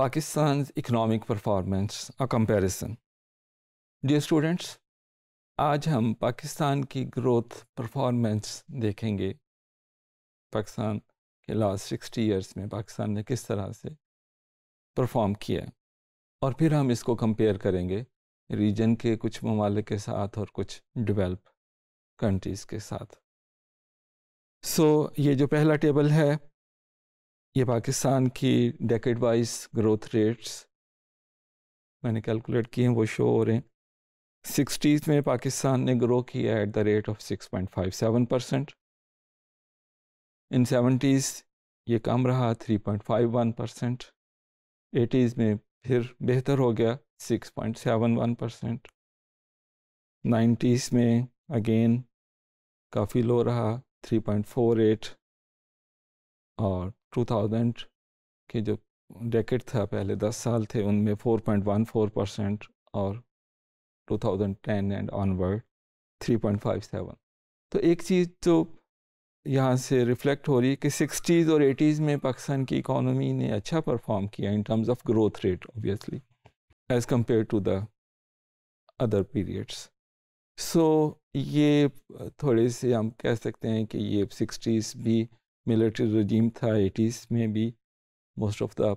Pakistan's economic performance a comparison dear students आज हम पाकिस्तान की ग्रोथ परफॉर्मेंस देखेंगे पाकिस्तान के लास्ट सिक्सटी ईयर्स में पाकिस्तान ने किस तरह से परफॉर्म किया और फिर हम इसको कंपेयर करेंगे रीजन के कुछ ममालिक के साथ और कुछ डेवलप कंट्रीज़ के साथ सो so, ये जो पहला टेबल है ये पाकिस्तान की डेकेड वाइज ग्रोथ रेट्स मैंने कैलकुलेट किए हैं वो शो हो रहे हैं सिक्सटीज़ में पाकिस्तान ने ग्रो किया at the rate of six point five seven percent in seventies ये कम रहा three point five one percent eighties में फिर बेहतर हो गया six point seven one percent nineties में अगेन काफ़ी लो रहा थ्री पॉइंट फोर एट और 2000 के जो डेकेट था पहले 10 साल थे उनमें 4.14 परसेंट और 2010 एंड ऑनवर्ड 3.57 तो एक चीज़ तो यहाँ से रिफ्लेक्ट हो रही है कि सिक्सटीज़ और एटीज़ में पाकिस्तान की इकोनॉमी ने अच्छा परफॉर्म किया in terms of growth rate obviously as compare to the other periods so ये थोड़े से हम कह सकते हैं कि ये सिक्सटीज़ भी मिलिट्री रजीम था एटीज़ में भी मोस्ट ऑफ द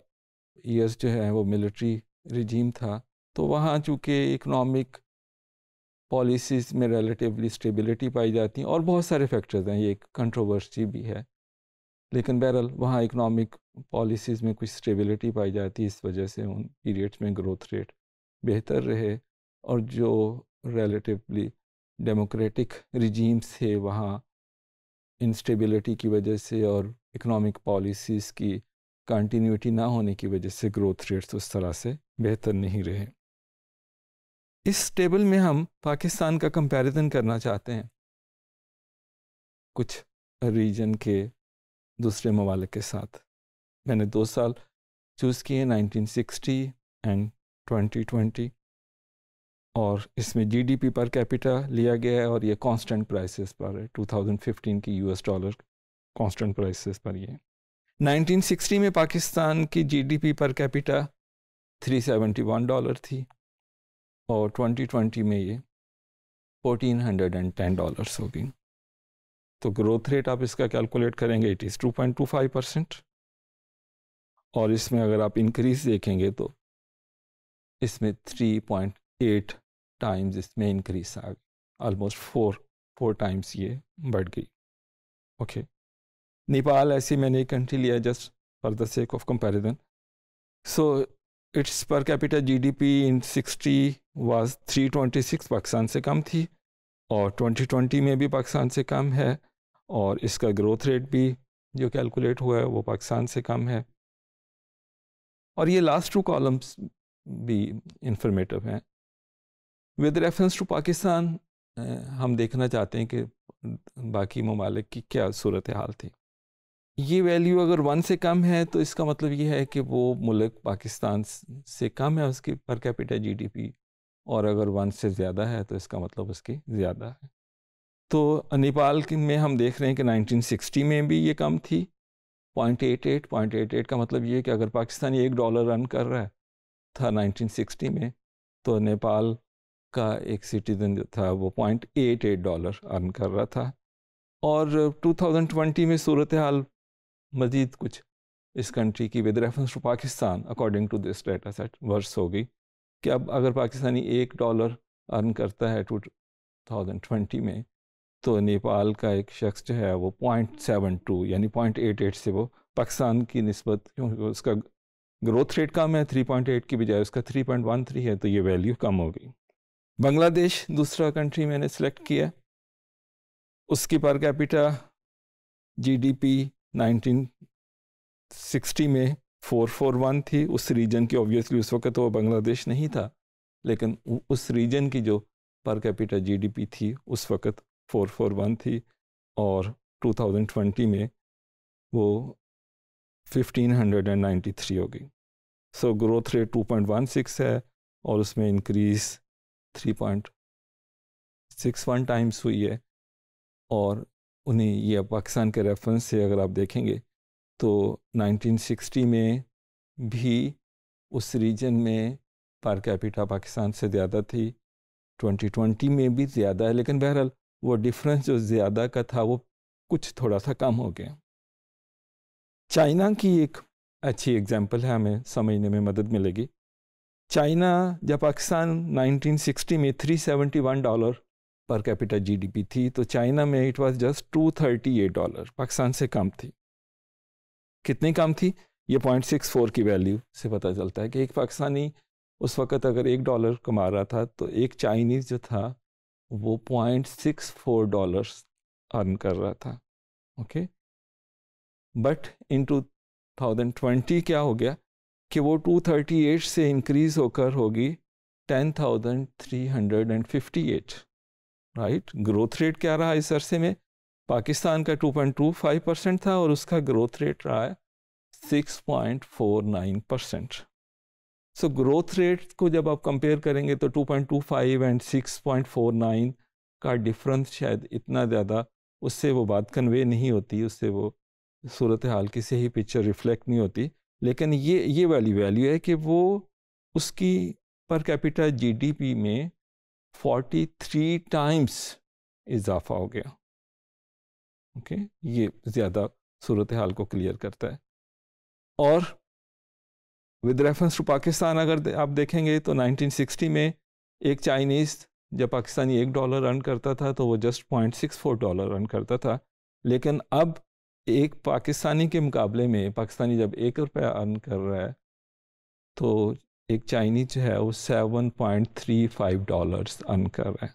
ईयर्स जो है वो मिलिट्री रजीम था तो वहाँ चूँकि इकनॉमिक पॉलिसीज़ में रिलेटिवली स्टेबिलिटी पाई जाती हैं और बहुत सारे फैक्टर्स हैं ये एक कंट्रोवर्सी भी है लेकिन बहरहाल वहाँ इकनॉमिक पॉलिसीज़ में कुछ स्टेबिलिटी पाई जाती है इस वजह से उन पीरियड्स में ग्रोथ रेट बेहतर रहे और जो रिलेटिवली डेमोक्रेटिक रिजीम्स थे वहाँ इंस्टेबिलिटी की वजह से और इकोनॉमिक पॉलिसीज़ की कंटिन्यूटी ना होने की वजह से ग्रोथ रेट्स उस तरह से बेहतर नहीं रहे इस टेबल में हम पाकिस्तान का कंपैरिजन करना चाहते हैं कुछ रीजन के दूसरे ममालिक के साथ मैंने दो साल चूज़ किए 1960 एंड 2020 और इसमें जीडीपी पर कैपिटा लिया गया है और ये कांस्टेंट प्राइसेस पर है 2015 की यूएस डॉलर कांस्टेंट प्राइसेस पर ये 1960 में पाकिस्तान की जीडीपी पर कैपिटा 371 डॉलर थी और 2020 में ये 1410 डॉलर्स होगी तो ग्रोथ रेट आप इसका कैलकुलेट करेंगे इट इज़ टू परसेंट और इसमें अगर आप इंक्रीज देखेंगे तो इसमें 3.8 टाइम्स इसमें इंक्रीज आ गई ऑलमोस्ट फोर फोर टाइम्स ये बढ़ गई ओके नेपाल ऐसी मैंने एक कंट्री लिया just for the sake of comparison so it's per capital G D P in sixty was three twenty six Pakistan से कम थी और ट्वेंटी ट्वेंटी में भी पाकिस्तान से कम है और इसका ग्रोथ रेट भी जो कैलकुलेट हुआ है वो पाकिस्तान से कम है और ये लास्ट टू कॉलम्स भी इंफॉर्मेटिव हैं विद रेफरेंस टू पाकिस्तान हम देखना चाहते हैं कि बाकी ममालिक की क्या सूरत हाल थी ये वैल्यू अगर वन से कम है तो इसका मतलब ये है कि वो मुल्क पाकिस्तान से कम है उसकी पर कैपिटा जीडीपी और अगर वन से ज़्यादा है तो इसका मतलब उसकी ज़्यादा है तो नेपाल में हम देख रहे हैं कि 1960 में भी ये कम थी point eight eight point eight eight का मतलब ये कि अगर पाकिस्तान एक डॉलर रन कर रहा है था सिक्सटी में तो नेपाल का एक सिटीजन जो था वो point eight eight dollar earn कर रहा था और 2020 में सूरत हाल मज़ीद कुछ इस कंट्री की with reference to Pakistan according to this data set वर्स गई कि अब अगर पाकिस्तानी एक डॉलर अर्न करता है टू थाउजेंड ट्वेंटी में तो नेपाल का एक शख्स जो है वो पॉइंट सेवन टू यानी पॉइंट एट एट से वो पाकिस्तान की नस्बत क्योंकि उसका ग्रोथ रेट कम है थ्री पॉइंट एट की बजाय उसका थ्री पॉइंट वन थ्री है तो ये वैल्यू कम हो गई बांग्लादेश दूसरा कंट्री मैंने सेलेक्ट किया उसकी पर कैपिटा जीडीपी 1960 में 441 थी उस रीजन की ऑब्वियसली उस वक्त तो वो बांग्लादेश नहीं था लेकिन उस रीजन की जो पर कैपिटा जीडीपी थी उस वक्त 441 थी और 2020 में वो 1593 हो गई सो ग्रोथ रेट 2.16 है और उसमें increase three point six one times हुई है और उन्हें यह पाकिस्तान के रेफरेंस से अगर आप देखेंगे तो 1960 में भी उस रीजन में पर कैपिटा पाकिस्तान से ज़्यादा थी 2020 में भी ज़्यादा है लेकिन बहरहाल वो डिफरेंस जो ज़्यादा का था वो कुछ थोड़ा सा कम हो गया चाइना की एक अच्छी एग्जांपल है हमें समझने में मदद मिलेगी चाइना या पाकिस्तान 1960 में 371 डॉलर पर कैपिटा जीडीपी थी तो चाइना में it was just 238 dollar Pakistan से कम थी कितनी कम थी ये पॉइंट सिक्स फोर की वैल्यू से पता चलता है कि एक पाकिस्तानी उस वक़्त अगर एक डॉलर कमा रहा था तो एक चाइनीज़ जो था वो point six four dollars earn कर रहा था okay but in two thousand twenty क्या हो गया कि वो 238 से इंक्रीज होकर होगी 10,358 राइट ग्रोथ रेट क्या रहा इस अरसे में पाकिस्तान का 2.25 परसेंट था और उसका ग्रोथ रेट रहा है 6.49 परसेंट सो ग्रोथ रेट को जब आप कंपेयर करेंगे तो 2.25 एंड 6.49 का डिफरेंस शायद इतना ज़्यादा उससे वो बात कन्वे नहीं होती उससे वो सूरत हाल की से ही पिक्चर रिफ्लेक्ट नहीं होती लेकिन ये ये वाली वैल्यू है कि वो उसकी पर कैपिटा जीडीपी में 43 टाइम्स इजाफा हो गया ओके ये ज़्यादा सूरत हाल को क्लियर करता है और विद रेफरेंस टू पाकिस्तान अगर दे, आप देखेंगे तो 1960 में एक चाइनीज़ जब पाकिस्तानी एक डॉलर रन करता था तो वो just point six four dollar earn करता था लेकिन अब एक पाकिस्तानी के मुकाबले में पाकिस्तानी जब एक रुपया अर्न कर रहा है तो एक चाइनीज है वो seven point three five dollars earn कर रहा है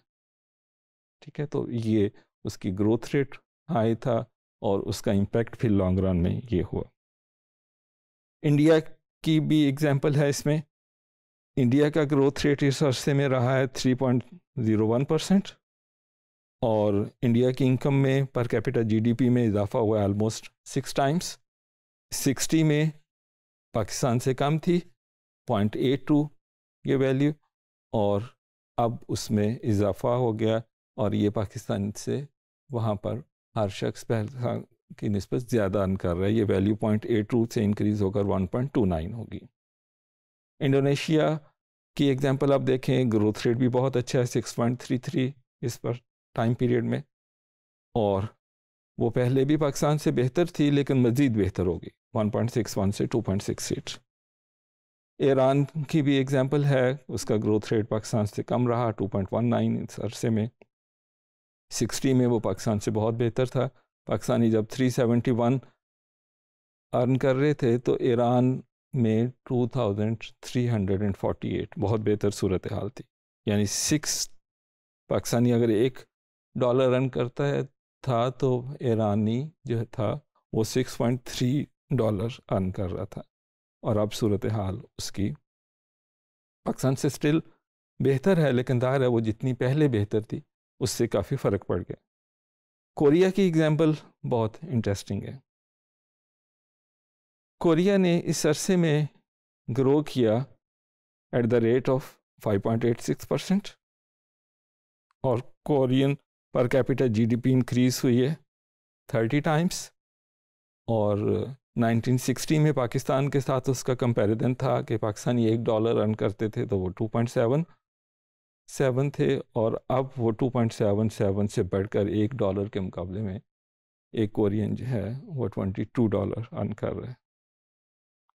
ठीक है तो ये उसकी ग्रोथ रेट हाई था और उसका इम्पेक्ट फिर लॉन्ग रन में ये हुआ इंडिया की भी एग्जाम्पल है इसमें इंडिया का ग्रोथ रेट इस अरसे में रहा है three point zero one percent और इंडिया की इनकम में पर कैपिटा जीडीपी में इजाफा हुआ ऑलमोस्ट सिक्स टाइम्स सिक्सटी में पाकिस्तान से कम थी पॉइंट एट टू ये वैल्यू और अब उसमें इजाफा हो गया और ये पाकिस्तान से वहाँ पर हर शख्स पहल की नस्बत ज़्यादा अन कर रहा है ये वैल्यू पॉइंट एट टू से इंक्रीज़ होकर वन पॉइंट टू नाइन होगी इंडोनेशिया की एग्जांपल आप देखें ग्रोथ रेट भी बहुत अच्छा है सिक्स पॉइंट थ्री थ्री इस पर टाइम पीरियड में और वो पहले भी पाकिस्तान से बेहतर थी लेकिन मज़ीद बेहतर होगी 1.61 से 2.68 ईरान की भी एग्ज़ाम्पल है उसका ग्रोथ रेट पाकिस्तान से कम रहा 2.19 इस अरसे में 60 में वो पाकिस्तान से बहुत बेहतर था पाकिस्तानी जब 371 अर्न कर रहे थे तो ईरान में 2348 बहुत बेहतर सूरत हाल थी यानी सिक्स पाकिस्तानी अगर एक डॉलर रन करता है था तो ईरानी जो था वो 6.3 डॉलर अर्न कर रहा था और अब सूरत हाल उसकी पाकिस्तान से स्टिल बेहतर है लेकिन दायर है वो जितनी पहले बेहतर थी उससे काफ़ी फ़र्क पड़ गया कोरिया की एग्जांपल बहुत इंटरेस्टिंग है कोरिया ने इस अरसे में ग्रो किया at the rate of 5.86 percent और Korean per capital GDP increase हुई है थर्टी टाइम्स और 1960 में पाकिस्तान के साथ उसका कंपैरिजन था कि पाकिस्तानी एक डॉलर अर्न करते थे तो वो 2.7 सेवन थे और अब वो 2.77 से बढ़कर एक डॉलर के मुकाबले में एक कोरियन जो है वो 22 डॉलर अर्न कर रहे हैं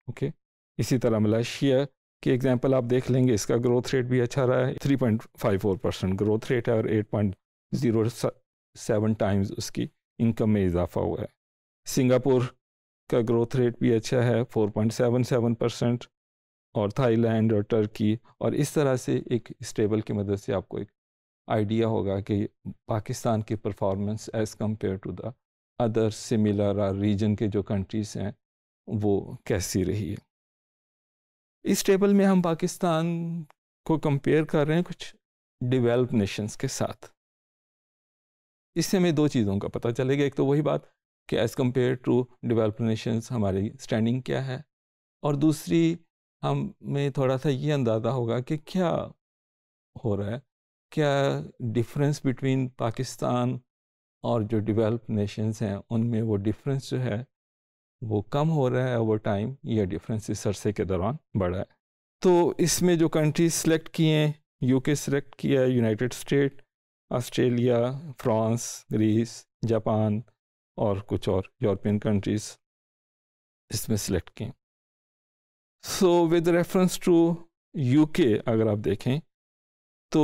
ओके इसी तरह मलेशिया की एग्जांपल आप देख लेंगे इसका ग्रोथ रेट भी अच्छा रहा है 3.54 परसेंट ग्रोथ रेट है और 8. ज़ीरो सेवन टाइम्स उसकी इनकम में इजाफा हुआ है सिंगापुर का ग्रोथ रेट भी अच्छा है four point seven seven percent और थाईलैंड और टर्की और इस तरह से एक स्टेबल की मदद से आपको एक आइडिया होगा कि पाकिस्तान की performance as compare to the other similar और रीजन के जो कंट्रीज़ हैं वो कैसी रही है इस टेबल में हम पाकिस्तान को कंपेयर कर रहे हैं कुछ डेवलप्ड नेशंस के साथ इससे हमें दो चीज़ों का पता चलेगा एक तो वही बात कि as compare to develop nations हमारी स्टैंडिंग क्या है और दूसरी हमें थोड़ा सा ये अंदाज़ा होगा कि क्या हो रहा है क्या डिफरेंस बिटवीन पाकिस्तान और जो डिवेल्प नेशंस हैं उनमें वो डिफरेंस जो है वो कम हो रहा है ओवर टाइम या डिफरेंस इस अरसे के दौरान बढ़ा है तो इसमें जो कंट्रीज सेलेक्ट किए यू के सेलेक्ट किया है United State Australia France Greece Japan और कुछ और यूरोपियन कंट्रीज़ इसमें सेलेक्ट किए so with reference to UK अगर आप देखें तो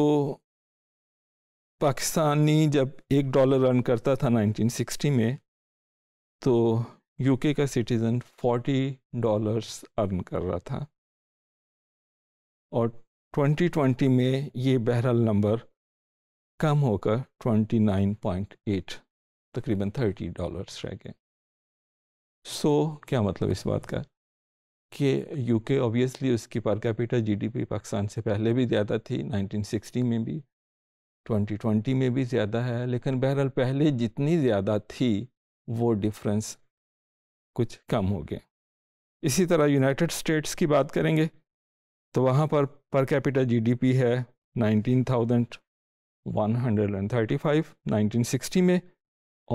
पाकिस्तानी जब एक डॉलर अर्न करता था 1960 में तो यूके का सिटीज़न 40 डॉलर्स अर्न कर रहा था और 2020 में ये बहरहाल नंबर कम होकर 29.8 तकरीबन 30 डॉलर्स रह गए सो so, क्या मतलब इस बात का कि यूके ऑब्वियसली उसकी पर कैपिटा जीडीपी पाकिस्तान से पहले भी ज़्यादा थी 1960 में भी 2020 में भी ज़्यादा है लेकिन बहरहाल पहले जितनी ज़्यादा थी वो डिफरेंस कुछ कम हो गए इसी तरह यूनाइटेड स्टेट्स की बात करेंगे तो वहाँ पर पर कैपिटा जीडीपी है 19,000 135 1960 में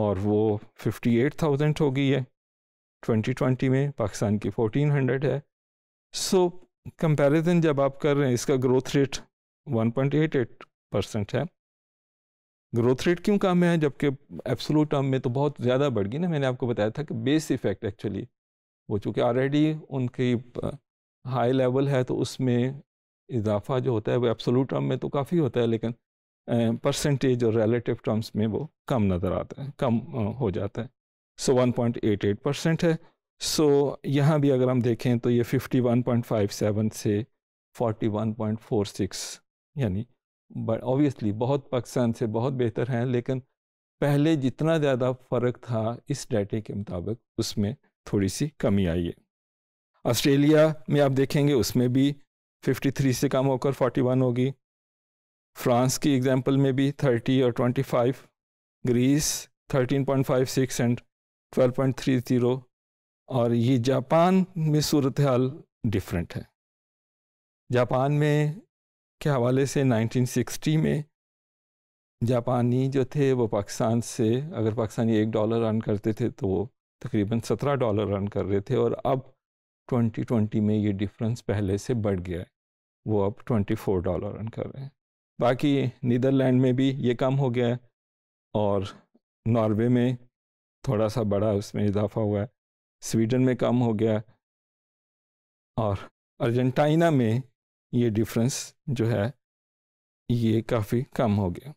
और वो 58,000 हो गई है 2020 में पाकिस्तान की 1400 है सो so, कंपैरिजन जब आप कर रहे हैं इसका ग्रोथ रेट 1.88 परसेंट है ग्रोथ रेट क्यों कम है जबकि एब्सोलूट टर्म में तो बहुत ज़्यादा बढ़ गई ना मैंने आपको बताया था कि बेस इफ़ेक्ट एक्चुअली वो चूँकि ऑलरेडी उनकी हाई लेवल है तो उसमें इजाफा जो होता है वो एब्सोलूट टर्म में तो काफ़ी होता है लेकिन परसेंटेज और रिलेटिव टर्म्स में वो कम नज़र आता है कम हो जाता है so one point eight eight percent है सो so, यहाँ भी अगर हम देखें तो ये fifty one point five seven से forty one point four six यानी बट ऑबियसली बहुत पाकिस्तान से बहुत बेहतर हैं लेकिन पहले जितना ज़्यादा फ़र्क था इस डाटे के मुताबिक उसमें थोड़ी सी कमी आई है ऑस्ट्रेलिया में आप देखेंगे उसमें भी 53 से कम होकर 41 होगी फ्रांस की एग्जांपल में भी 30 और 25 ग्रीस 13.56 एंड 12.30 और ये जापान में सूरत हाल डिफरेंट है जापान में के हवाले से 1960 में जापानी जो थे वो पाकिस्तान से अगर पाकिस्तानी एक डॉलर रन करते थे तो वो तकरीबन सत्रह डॉलर रन कर रहे थे और अब 2020 में ये डिफरेंस पहले से बढ़ गया है वो अब 24 डॉलर रन कर रहे हैं बाकी नीदरलैंड में भी ये कम हो गया है और नॉर्वे में थोड़ा सा बड़ा उसमें इजाफा हुआ है स्वीडन में कम हो गया और अर्जेंटीना में ये डिफरेंस जो है ये काफ़ी कम हो गया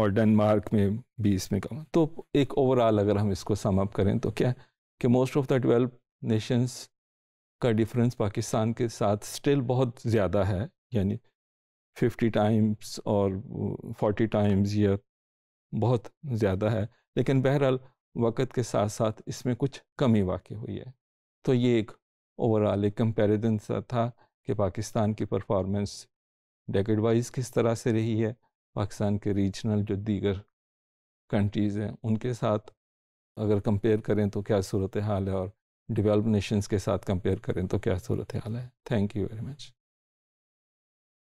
और डेनमार्क में भी इसमें कम तो एक ओवरऑल अगर हम इसको सम अप करें तो क्या है कि most of the twelve nations का डिफरेंस पाकिस्तान के साथ स्टिल बहुत ज़्यादा है यानी फिफ्टी टाइम्स और फोर्टी टाइम्स ये बहुत ज़्यादा है लेकिन बहरहाल वक़्त के साथ साथ इसमें कुछ कमी वाक़ हुई है तो ये एक ओवरऑल एक कंपेरिजन सा था कि पाकिस्तान की परफॉर्मेंस डेकेड वाइज किस तरह से रही है पाकिस्तान के रीजनल जो दीगर कंट्रीज़ हैं उनके साथ अगर कंपेयर करें तो क्या सूरत हाल है और डेवलप नेशंस के साथ कंपेयर करें तो क्या सूरत हाल है थैंक यू वेरी मच